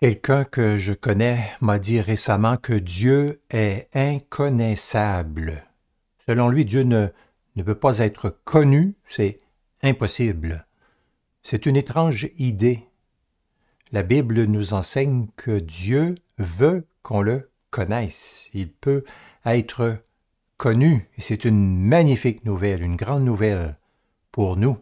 Quelqu'un que je connais m'a dit récemment que Dieu est inconnaissable. Selon lui, Dieu ne, ne peut pas être connu, c'est impossible. C'est une étrange idée. La Bible nous enseigne que Dieu veut qu'on le connaisse. Il peut être connu, et c'est une magnifique nouvelle, une grande nouvelle pour nous.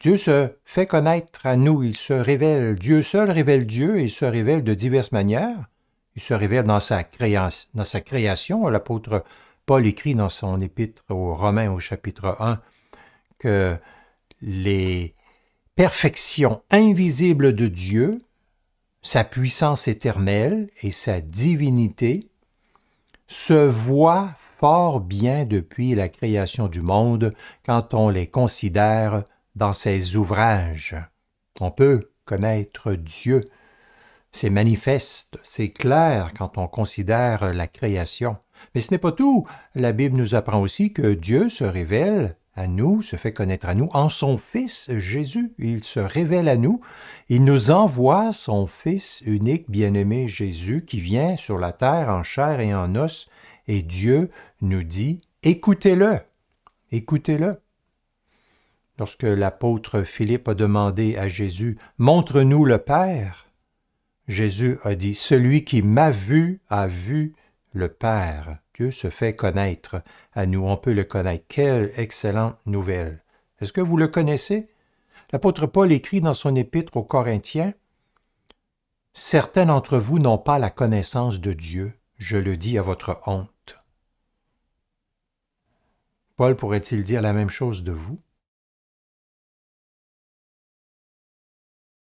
Dieu se fait connaître à nous, il se révèle. Dieu seul révèle Dieu et il se révèle de diverses manières. Il se révèle dans sa, créance, dans sa création. L'apôtre Paul écrit dans son épître aux Romains au chapitre 1 que les perfections invisibles de Dieu, sa puissance éternelle et sa divinité se voient fort bien depuis la création du monde quand on les considère dans ses ouvrages. On peut connaître Dieu. C'est manifeste, c'est clair quand on considère la création. Mais ce n'est pas tout. La Bible nous apprend aussi que Dieu se révèle à nous, se fait connaître à nous en son Fils Jésus. Il se révèle à nous. Il nous envoie son Fils unique, bien-aimé Jésus, qui vient sur la terre en chair et en os. Et Dieu nous dit, écoutez-le, écoutez-le. Lorsque l'apôtre Philippe a demandé à Jésus Montre-nous le Père Jésus a dit Celui qui m'a vu a vu le Père. Dieu se fait connaître à nous, on peut le connaître. Quelle excellente nouvelle. Est-ce que vous le connaissez L'apôtre Paul écrit dans son épître aux Corinthiens Certains d'entre vous n'ont pas la connaissance de Dieu, je le dis à votre honte. Paul pourrait-il dire la même chose de vous